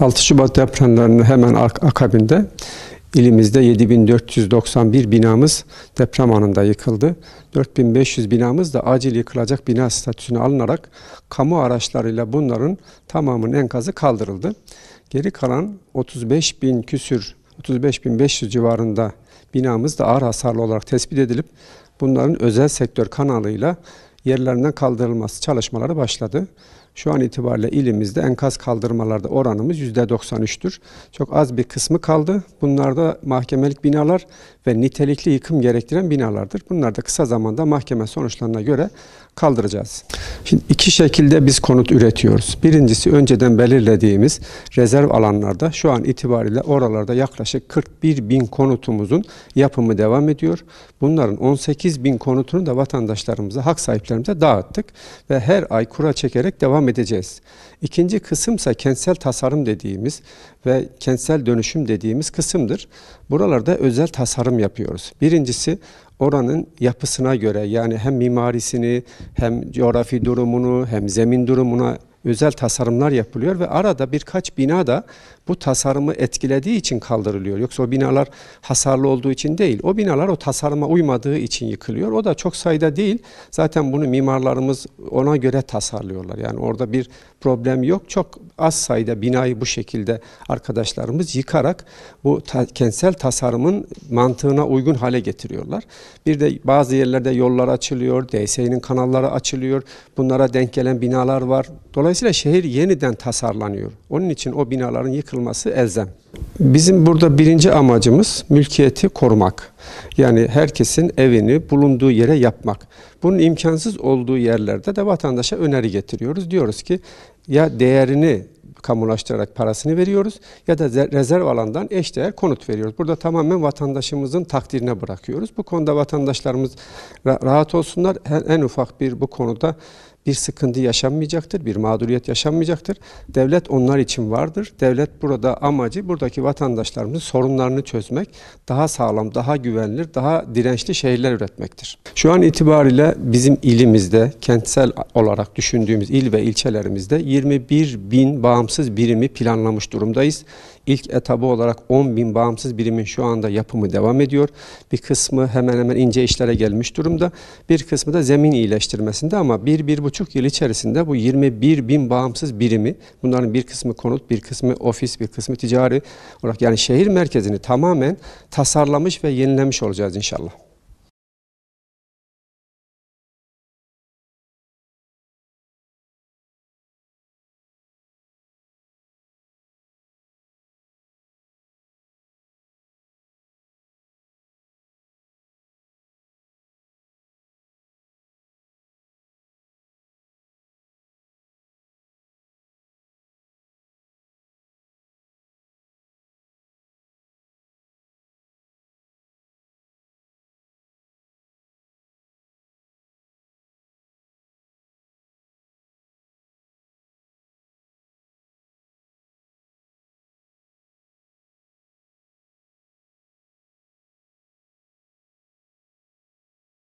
6 Şubat depremlerinin hemen akabinde ilimizde 7491 binamız deprem anında yıkıldı. 4500 binamız da acil yıkılacak bina statüsüne alınarak kamu araçlarıyla bunların tamamının enkazı kaldırıldı. Geri kalan 35 bin küsür 35.500 civarında binamız da ağır hasarlı olarak tespit edilip bunların özel sektör kanalıyla yerlerinden kaldırılması çalışmaları başladı. Şu an itibariyle ilimizde enkaz kaldırmalarda oranımız %93'tür. Çok az bir kısmı kaldı. Bunlar da mahkemelik binalar ve nitelikli yıkım gerektiren binalardır. Bunları da kısa zamanda mahkeme sonuçlarına göre kaldıracağız. Şimdi iki şekilde biz konut üretiyoruz. Birincisi önceden belirlediğimiz rezerv alanlarda şu an itibariyle oralarda yaklaşık 41 bin konutumuzun yapımı devam ediyor. Bunların 18 bin konutunu da vatandaşlarımıza, hak sahiplerimize dağıttık ve her ay kura çekerek devam devam edeceğiz. İkinci kısımsa kentsel tasarım dediğimiz ve kentsel dönüşüm dediğimiz kısımdır. Buralarda özel tasarım yapıyoruz. Birincisi oranın yapısına göre yani hem mimarisini hem coğrafi durumunu hem zemin durumuna özel tasarımlar yapılıyor ve arada birkaç bina da bu tasarımı etkilediği için kaldırılıyor. Yoksa o binalar hasarlı olduğu için değil. O binalar o tasarıma uymadığı için yıkılıyor. O da çok sayıda değil. Zaten bunu mimarlarımız ona göre tasarlıyorlar. Yani orada bir problem yok. Çok az sayıda binayı bu şekilde arkadaşlarımız yıkarak bu ta, kentsel tasarımın mantığına uygun hale getiriyorlar. Bir de bazı yerlerde yollar açılıyor, DSE'nin kanalları açılıyor. Bunlara denk gelen binalar var. Dolayısıyla şehir yeniden tasarlanıyor. Onun için o binaların yıkılması elzem. Bizim burada birinci amacımız mülkiyeti korumak. Yani herkesin evini bulunduğu yere yapmak. Bunun imkansız olduğu yerlerde de vatandaşa öneri getiriyoruz. Diyoruz ki ya değerini kamulaştırarak parasını veriyoruz ya da rezerv alandan eşdeğer konut veriyoruz. Burada tamamen vatandaşımızın takdirine bırakıyoruz. Bu konuda vatandaşlarımız rahat olsunlar. En ufak bir bu konuda bir sıkıntı yaşanmayacaktır, bir mağduriyet yaşanmayacaktır. Devlet onlar için vardır. Devlet burada amacı buradaki vatandaşlarımızın sorunlarını çözmek, daha sağlam, daha güvenilir, daha dirençli şehirler üretmektir. Şu an itibariyle bizim ilimizde, kentsel olarak düşündüğümüz il ve ilçelerimizde 21 bin bağımsız birimi planlamış durumdayız. İlk etabı olarak 10 bin bağımsız birimin şu anda yapımı devam ediyor. Bir kısmı hemen hemen ince işlere gelmiş durumda. Bir kısmı da zemin iyileştirmesinde ama bir 15 buçuk yıl içerisinde bu 21 bin bağımsız birimi, bunların bir kısmı konut, bir kısmı ofis, bir kısmı ticari olarak yani şehir merkezini tamamen tasarlamış ve yenilemiş olacağız inşallah.